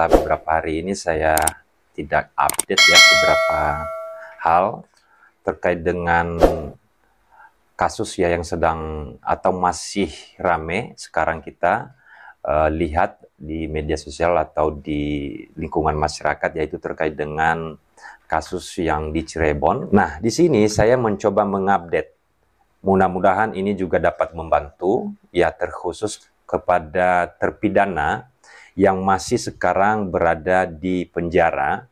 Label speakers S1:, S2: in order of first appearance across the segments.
S1: setelah beberapa hari ini saya tidak update ya beberapa hal terkait dengan kasus ya yang sedang atau masih rame sekarang kita uh, lihat di media sosial atau di lingkungan masyarakat yaitu terkait dengan kasus yang di Cirebon. Nah, di sini saya mencoba mengupdate. Mudah-mudahan ini juga dapat membantu ya terkhusus kepada terpidana yang masih sekarang berada di penjara,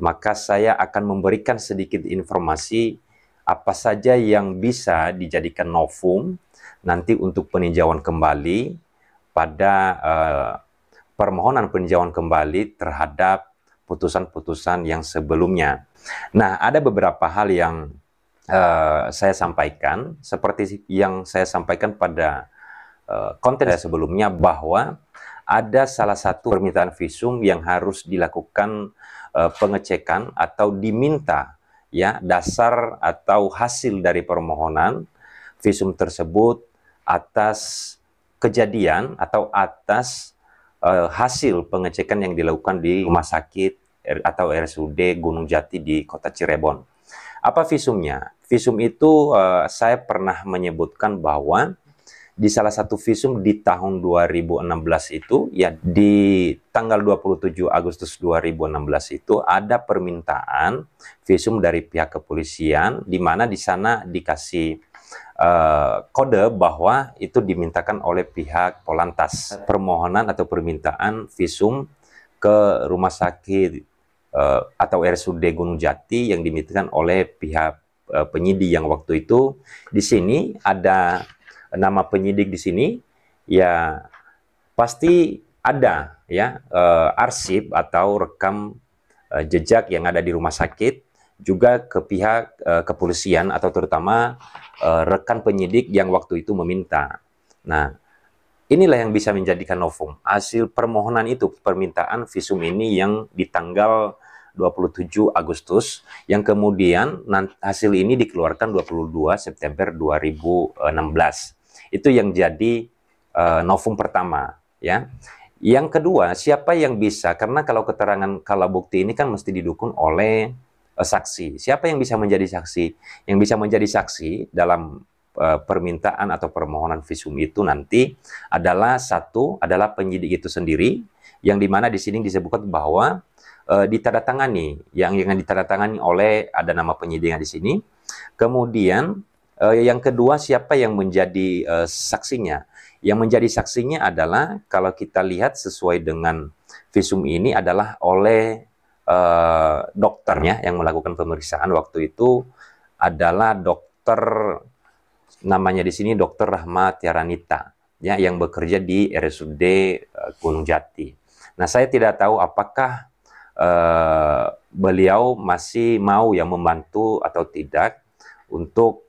S1: maka saya akan memberikan sedikit informasi apa saja yang bisa dijadikan novum nanti untuk peninjauan kembali pada eh, permohonan peninjauan kembali terhadap putusan-putusan yang sebelumnya. Nah, ada beberapa hal yang eh, saya sampaikan, seperti yang saya sampaikan pada eh, konten sebelumnya bahwa ada salah satu permintaan visum yang harus dilakukan uh, pengecekan atau diminta ya dasar atau hasil dari permohonan visum tersebut atas kejadian atau atas uh, hasil pengecekan yang dilakukan di rumah sakit atau RSUD Gunung Jati di Kota Cirebon. Apa visumnya? Visum itu uh, saya pernah menyebutkan bahwa di salah satu visum di tahun 2016 itu ya di tanggal 27 Agustus 2016 itu ada permintaan visum dari pihak kepolisian di mana di sana dikasih eh, kode bahwa itu dimintakan oleh pihak Polantas permohonan atau permintaan visum ke rumah sakit eh, atau RSUD Gunung Jati yang dimintakan oleh pihak eh, penyidik yang waktu itu di sini ada nama penyidik di sini, ya pasti ada ya uh, arsip atau rekam uh, jejak yang ada di rumah sakit juga ke pihak uh, kepolisian atau terutama uh, rekan penyidik yang waktu itu meminta. Nah, inilah yang bisa menjadikan novum. Hasil permohonan itu permintaan visum ini yang di tanggal 27 Agustus yang kemudian hasil ini dikeluarkan 22 September 2016. Itu yang jadi uh, novum pertama, ya. Yang kedua, siapa yang bisa? Karena kalau keterangan kalau bukti ini kan mesti didukung oleh uh, saksi. Siapa yang bisa menjadi saksi? Yang bisa menjadi saksi dalam uh, permintaan atau permohonan visum itu nanti adalah satu adalah penyidik itu sendiri yang dimana di sini disebutkan bahwa uh, ditandatangani yang yang ditandatangani oleh ada nama penyidiknya di sini kemudian Eh, yang kedua, siapa yang menjadi eh, saksinya? Yang menjadi saksinya adalah kalau kita lihat sesuai dengan visum ini adalah oleh eh, dokternya yang melakukan pemeriksaan waktu itu adalah dokter namanya di sini dokter Rahmat Tiaranita ya yang bekerja di RSUD Gunung Jati. Nah, saya tidak tahu apakah uh, beliau masih mau yang membantu atau tidak untuk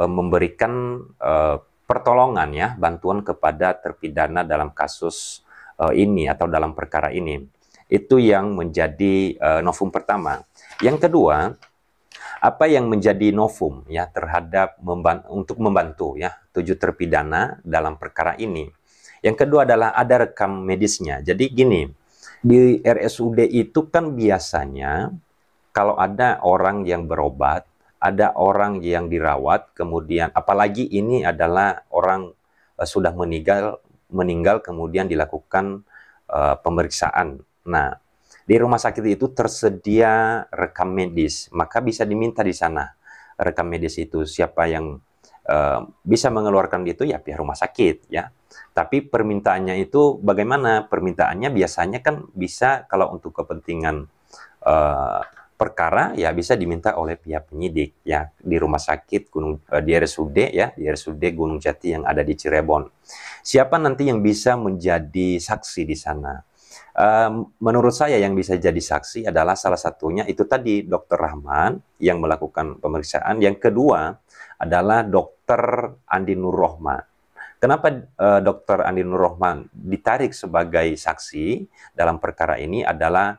S1: Eh, memberikan eh, pertolongan ya, bantuan kepada terpidana dalam kasus eh, ini atau dalam perkara ini. Itu yang menjadi novum pertama. Yang kedua, apa yang menjadi novum ya terhadap membantu, untuk membantu ya tujuh terpidana dalam perkara ini. Yang kedua adalah ada rekam medisnya. Jadi gini, di RSUD itu kan biasanya kalau ada orang yang berobat ada orang yang dirawat, kemudian apalagi ini adalah orang uh, sudah meninggal, meninggal kemudian dilakukan uh, pemeriksaan. Nah, di rumah sakit itu tersedia rekam medis, maka bisa diminta di sana rekam medis itu siapa yang uh, bisa mengeluarkan itu ya pihak rumah sakit ya. Tapi permintaannya itu bagaimana? Permintaannya biasanya kan bisa kalau untuk kepentingan uh, perkara ya bisa diminta oleh pihak penyidik ya di rumah sakit Gunung eh, di RSUD ya di RSUD Gunung Jati yang ada di Cirebon. Siapa nanti yang bisa menjadi saksi di sana? Um, menurut saya yang bisa jadi saksi adalah salah satunya itu tadi Dokter Rahman yang melakukan pemeriksaan. Yang kedua adalah Dokter Andi Nur Rohman. Kenapa uh, Dokter Andi Nur Rohman ditarik sebagai saksi dalam perkara ini adalah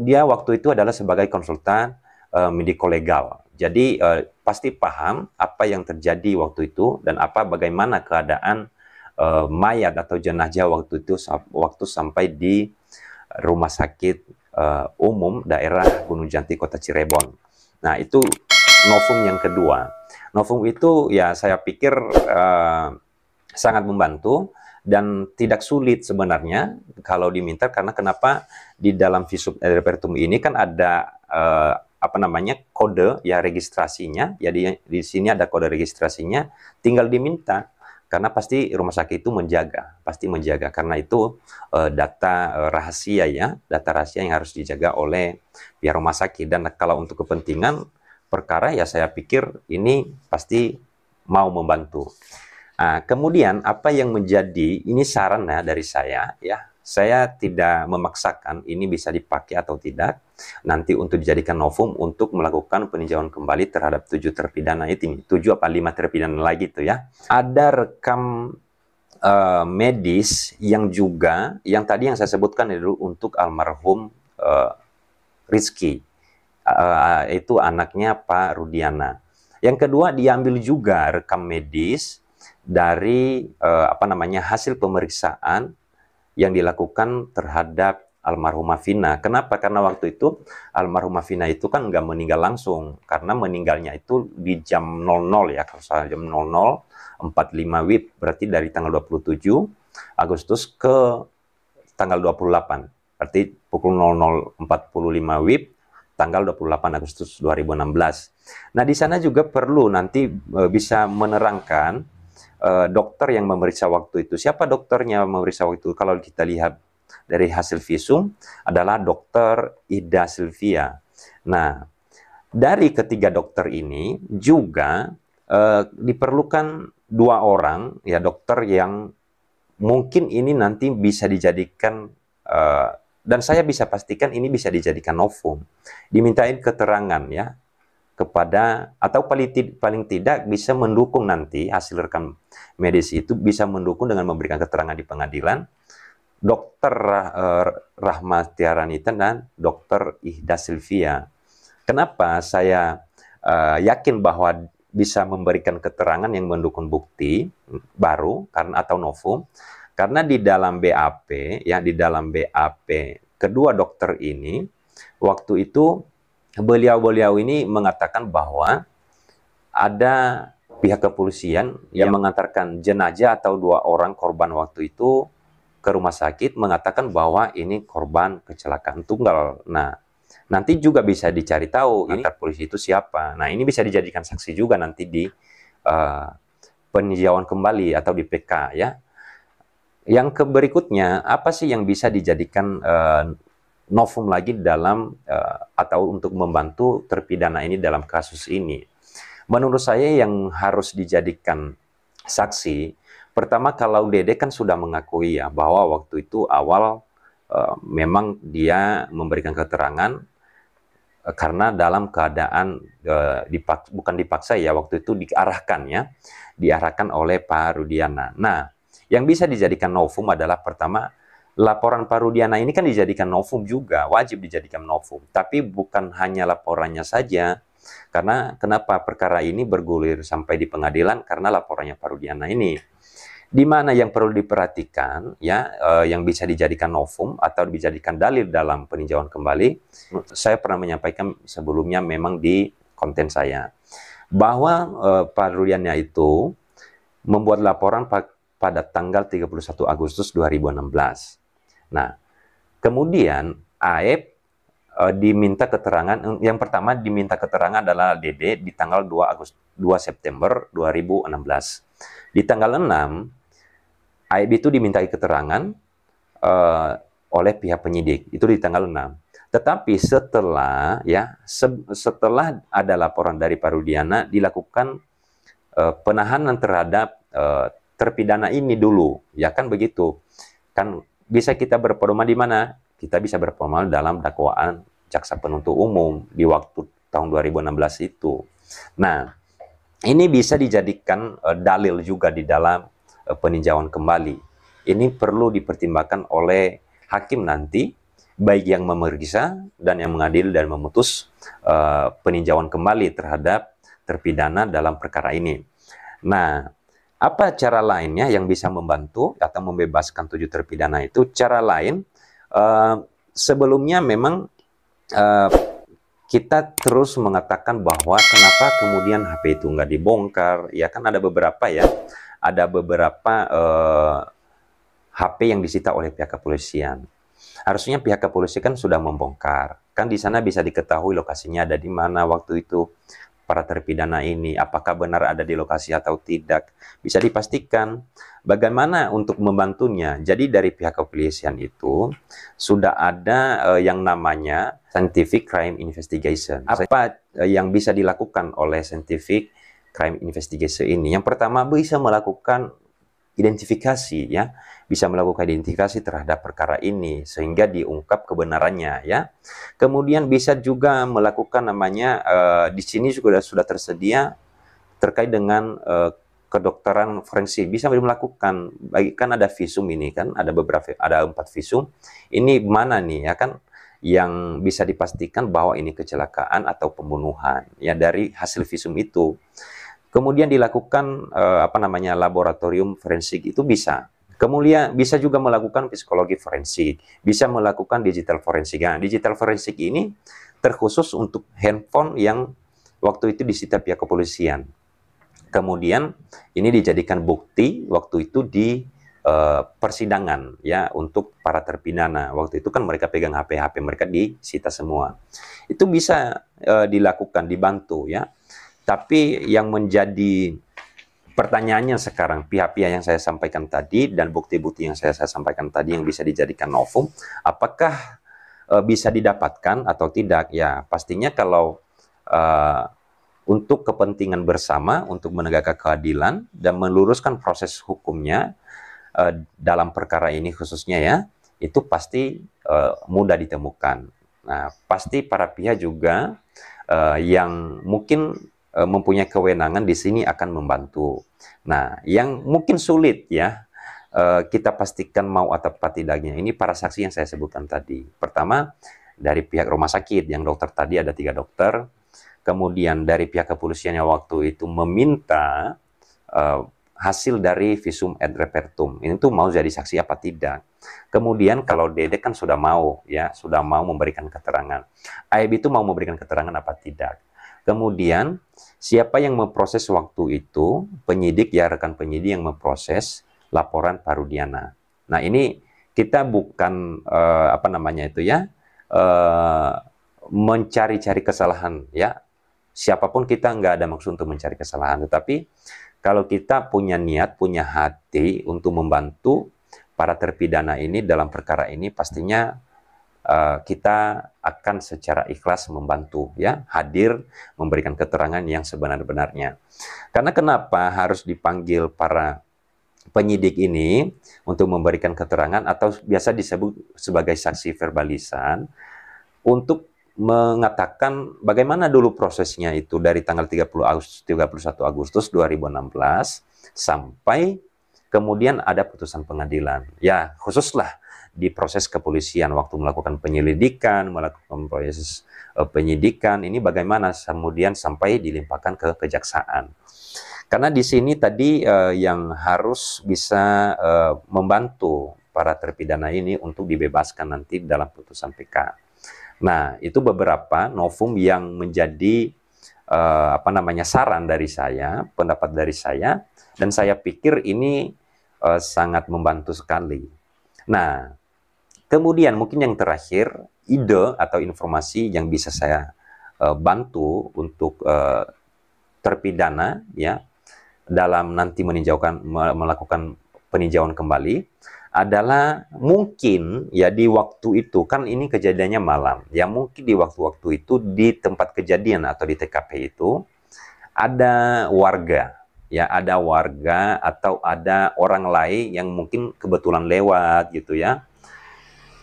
S1: dia waktu itu adalah sebagai konsultan uh, legal. Jadi uh, pasti paham apa yang terjadi waktu itu dan apa bagaimana keadaan uh, mayat atau jenazah waktu itu waktu sampai di rumah sakit uh, umum daerah Gunung Janti Kota Cirebon. Nah, itu novum yang kedua. Novum itu ya saya pikir uh, sangat membantu dan tidak sulit sebenarnya kalau diminta karena kenapa di dalam visum et eh, repertum ini kan ada eh, apa namanya kode ya registrasinya ya di, sini ada kode registrasinya tinggal diminta karena pasti rumah sakit itu menjaga pasti menjaga karena itu eh, data eh, rahasia ya data rahasia yang harus dijaga oleh pihak rumah sakit dan kalau untuk kepentingan perkara ya saya pikir ini pasti mau membantu Nah, kemudian apa yang menjadi ini saran ya dari saya ya. Saya tidak memaksakan ini bisa dipakai atau tidak nanti untuk dijadikan novum untuk melakukan peninjauan kembali terhadap tujuh terpidana itu tujuh apa lima terpidana lagi itu ya. Ada rekam uh, medis yang juga yang tadi yang saya sebutkan dulu untuk almarhum uh, Rizky uh, itu anaknya Pak Rudiana. Yang kedua diambil juga rekam medis dari eh, apa namanya hasil pemeriksaan yang dilakukan terhadap almarhumah Vina. Kenapa? Karena waktu itu almarhumah Vina itu kan nggak meninggal langsung karena meninggalnya itu di jam 00 ya kalau salah jam 00 45 WIB berarti dari tanggal 27 Agustus ke tanggal 28. Berarti pukul 00.45 WIB tanggal 28 Agustus 2016. Nah, di sana juga perlu nanti eh, bisa menerangkan Eh, dokter yang memeriksa waktu itu. Siapa dokternya memeriksa waktu itu? Kalau kita lihat dari hasil visum adalah dokter Ida Silvia. Nah, dari ketiga dokter ini juga eh, diperlukan dua orang ya dokter yang mungkin ini nanti bisa dijadikan eh, dan saya bisa pastikan ini bisa dijadikan novum. Dimintain keterangan ya kepada atau paling tidak bisa mendukung nanti hasil rekam medis itu bisa mendukung dengan memberikan keterangan di pengadilan Dokter eh, Rahmat Tiaranita dan Dokter Ihda Silvia. Kenapa saya uh, yakin bahwa bisa memberikan keterangan yang mendukung bukti baru karena atau novum karena di dalam BAP ya di dalam BAP kedua dokter ini waktu itu beliau-beliau ini mengatakan bahwa ada pihak kepolisian yang ya. mengantarkan jenazah atau dua orang korban waktu itu ke rumah sakit mengatakan bahwa ini korban kecelakaan tunggal. Nah, nanti juga bisa dicari tahu ini antar polisi itu siapa. Nah, ini bisa dijadikan saksi juga nanti di uh, peninjauan kembali atau di PK ya. Yang berikutnya apa sih yang bisa dijadikan uh, novum lagi dalam uh, atau untuk membantu terpidana ini dalam kasus ini? Menurut saya yang harus dijadikan saksi, pertama kalau Dede kan sudah mengakui ya bahwa waktu itu awal uh, memang dia memberikan keterangan uh, karena dalam keadaan uh, dipak bukan dipaksa ya waktu itu diarahkan ya, diarahkan oleh Pak Rudiana. Nah, yang bisa dijadikan novum adalah pertama laporan Pak Rudiana ini kan dijadikan novum juga, wajib dijadikan novum. Tapi bukan hanya laporannya saja, karena kenapa perkara ini bergulir sampai di pengadilan karena laporannya Pak Parudiana ini. Di mana yang perlu diperhatikan ya eh, yang bisa dijadikan novum atau dijadikan dalil dalam peninjauan kembali. Saya pernah menyampaikan sebelumnya memang di konten saya bahwa eh, Parudiana itu membuat laporan pa pada tanggal 31 Agustus 2016. Nah, kemudian AEP uh, diminta keterangan eh, yang pertama diminta keterangan adalah DD di tanggal 2 Agustus 2 September 2016. Di tanggal 6 AIB itu dimintai keterangan uh, oleh pihak penyidik. Itu di tanggal 6. Tetapi setelah ya se setelah ada laporan dari Parudiana dilakukan uh, penahanan terhadap uh, terpidana ini dulu, ya kan begitu. Kan bisa kita berpedoman di mana? kita bisa berpedoman dalam dakwaan jaksa penuntut umum di waktu tahun 2016 itu. Nah, ini bisa dijadikan uh, dalil juga di dalam uh, peninjauan kembali. Ini perlu dipertimbangkan oleh hakim nanti, baik yang memeriksa dan yang mengadil dan memutus uh, peninjauan kembali terhadap terpidana dalam perkara ini. Nah, apa cara lainnya yang bisa membantu atau membebaskan tujuh terpidana itu? Cara lain Eh, sebelumnya memang uh, kita terus mengatakan bahwa kenapa kemudian HP itu nggak dibongkar, ya kan ada beberapa ya, ada beberapa uh, eh, HP yang disita oleh pihak kepolisian. Harusnya pihak kepolisian kan sudah membongkar, kan di sana bisa diketahui lokasinya ada di mana waktu itu, para terpidana ini, apakah benar ada di lokasi atau tidak, bisa dipastikan bagaimana untuk membantunya. Jadi dari pihak kepolisian itu sudah ada uh, yang namanya scientific crime investigation. Apa uh, yang bisa dilakukan oleh scientific crime investigation ini? Yang pertama bisa melakukan identifikasi ya bisa melakukan identifikasi terhadap perkara ini sehingga diungkap kebenarannya ya kemudian bisa juga melakukan namanya uh, di sini sudah sudah tersedia terkait dengan uh, kedokteran forensik bisa melakukan baik kan ada visum ini kan ada beberapa ada empat visum ini mana nih ya kan yang bisa dipastikan bahwa ini kecelakaan atau pembunuhan ya dari hasil visum itu Kemudian dilakukan uh, apa namanya laboratorium forensik itu bisa. Kemudian bisa juga melakukan psikologi forensik, bisa melakukan digital forensik. Nah, digital forensik ini terkhusus untuk handphone yang waktu itu disita pihak kepolisian. Kemudian ini dijadikan bukti waktu itu di uh, persidangan ya untuk para terpidana. Waktu itu kan mereka pegang HP-HP mereka disita semua. Itu bisa uh, dilakukan dibantu ya. Tapi yang menjadi pertanyaannya sekarang pihak-pihak yang saya sampaikan tadi dan bukti-bukti yang saya, saya sampaikan tadi yang bisa dijadikan novum, apakah uh, bisa didapatkan atau tidak? Ya pastinya kalau uh, untuk kepentingan bersama, untuk menegakkan keadilan dan meluruskan proses hukumnya uh, dalam perkara ini khususnya ya, itu pasti uh, mudah ditemukan. Nah pasti para pihak juga uh, yang mungkin E, mempunyai kewenangan di sini akan membantu. Nah, yang mungkin sulit ya e, kita pastikan mau atau tidaknya ini para saksi yang saya sebutkan tadi. Pertama dari pihak rumah sakit yang dokter tadi ada tiga dokter, kemudian dari pihak kepolisian yang waktu itu meminta e, hasil dari visum et repertum ini tuh mau jadi saksi apa tidak. Kemudian kalau Dede kan sudah mau ya sudah mau memberikan keterangan, Aib itu mau memberikan keterangan apa tidak. Kemudian, siapa yang memproses waktu itu? Penyidik ya, rekan penyidik yang memproses laporan Parudiana. Nah, ini kita bukan uh, apa namanya itu ya, uh, mencari-cari kesalahan ya. Siapapun kita nggak ada maksud untuk mencari kesalahan, tetapi kalau kita punya niat, punya hati untuk membantu para terpidana ini dalam perkara ini pastinya Eh, kita akan secara ikhlas membantu ya hadir memberikan keterangan yang sebenar-benarnya. Karena kenapa harus dipanggil para penyidik ini untuk memberikan keterangan atau biasa disebut sebagai saksi verbalisan untuk mengatakan bagaimana dulu prosesnya itu dari tanggal 30 Agustus 31 Agustus 2016 sampai kemudian ada putusan pengadilan. Ya, khususlah di proses kepolisian waktu melakukan penyelidikan, melakukan proses e, penyidikan ini bagaimana kemudian sampai dilimpahkan ke kejaksaan. Karena di sini tadi eh, yang harus bisa eh, membantu para terpidana ini untuk dibebaskan nanti dalam putusan PK. Nah, itu beberapa novum yang menjadi eh, apa namanya saran dari saya, pendapat dari saya dan saya pikir ini eh, sangat membantu sekali. Nah, Kemudian mungkin yang terakhir, ide atau informasi yang bisa saya uh, bantu untuk uh, terpidana ya dalam nanti meninjaukan melakukan peninjauan kembali adalah mungkin ya di waktu itu kan ini kejadiannya malam ya mungkin di waktu-waktu itu di tempat kejadian atau di TKP itu ada warga ya ada warga atau ada orang lain yang mungkin kebetulan lewat gitu ya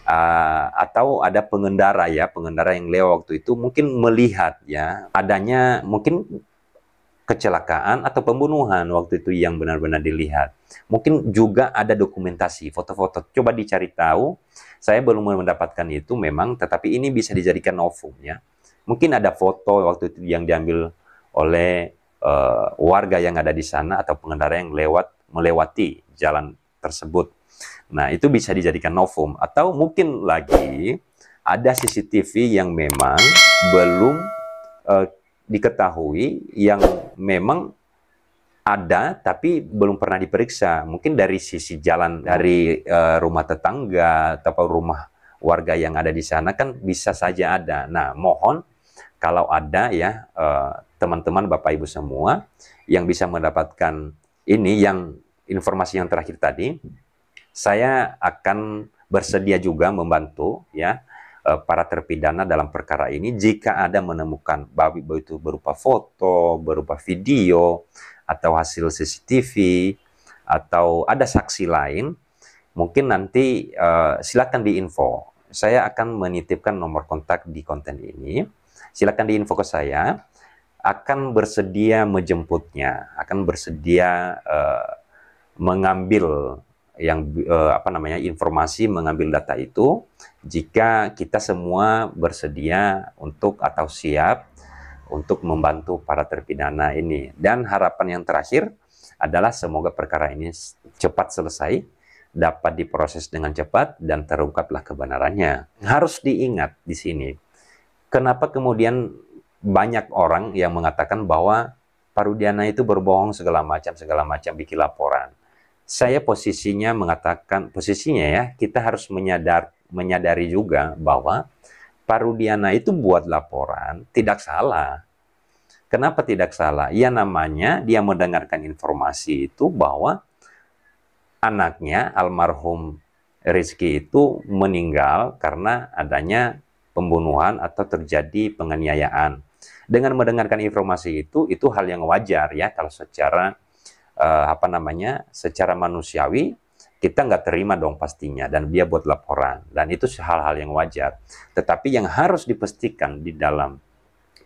S1: uh, atau ada pengendara ya, pengendara yang lewat waktu itu mungkin melihat ya adanya mungkin kecelakaan atau pembunuhan waktu itu yang benar-benar dilihat. Mungkin juga ada dokumentasi, foto-foto. Coba dicari tahu. Saya belum mendapatkan itu memang, tetapi ini bisa dijadikan novum ya. Mungkin ada foto waktu itu yang diambil oleh uh, warga yang ada di sana atau pengendara yang lewat melewati jalan tersebut Nah, itu bisa dijadikan novum atau mungkin lagi ada CCTV yang memang belum eh, diketahui yang memang ada tapi belum pernah diperiksa. Mungkin dari sisi jalan dari eh, rumah tetangga atau rumah warga yang ada di sana kan bisa saja ada. Nah, mohon kalau ada ya eh, teman-teman Bapak Ibu semua yang bisa mendapatkan ini yang informasi yang terakhir tadi saya akan bersedia juga membantu ya eh, para terpidana dalam perkara ini jika ada menemukan babi itu berupa foto, berupa video atau hasil CCTV atau ada saksi lain mungkin nanti uh, silakan diinfo. Saya akan menitipkan nomor kontak di konten ini. Silakan diinfo ke saya. Akan bersedia menjemputnya, akan bersedia uh, mengambil yang eh, apa namanya informasi mengambil data itu jika kita semua bersedia untuk atau siap untuk membantu para terpidana ini dan harapan yang terakhir adalah semoga perkara ini cepat selesai dapat diproses dengan cepat dan terungkaplah kebenarannya harus diingat di sini kenapa kemudian banyak orang yang mengatakan bahwa Parudiana itu berbohong segala macam segala macam bikin laporan saya posisinya mengatakan posisinya ya kita harus menyadar menyadari juga bahwa Parudiana itu buat laporan tidak salah. Kenapa tidak salah? Ya namanya dia mendengarkan informasi itu bahwa anaknya almarhum Rizky itu meninggal karena adanya pembunuhan atau terjadi penganiayaan. Dengan mendengarkan informasi itu, itu hal yang wajar ya kalau secara uh, apa namanya secara manusiawi kita nggak terima dong pastinya dan dia buat laporan dan itu hal-hal yang wajar. Tetapi yang harus dipastikan di dalam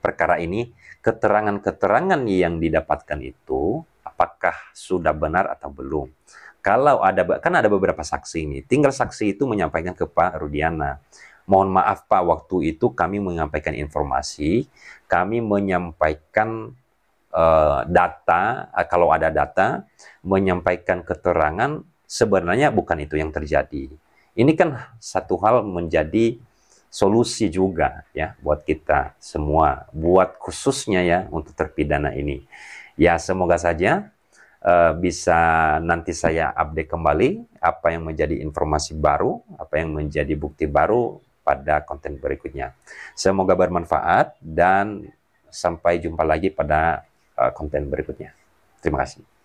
S1: perkara ini keterangan-keterangan yang didapatkan itu apakah sudah benar atau belum. Kalau ada kan ada beberapa saksi ini, tinggal saksi itu menyampaikan ke Pak Rudiana. Mohon maaf Pak, waktu itu kami menyampaikan informasi, kami menyampaikan Eh, data, eh, kalau ada data, menyampaikan keterangan, sebenarnya bukan itu yang terjadi. Ini kan satu hal menjadi solusi juga ya buat kita semua, buat khususnya ya untuk terpidana ini. Ya semoga saja uh, bisa nanti saya update kembali apa yang menjadi informasi baru, apa yang menjadi bukti baru pada konten berikutnya. Semoga bermanfaat dan sampai jumpa lagi pada Uh, konten berikutnya. Terima kasih.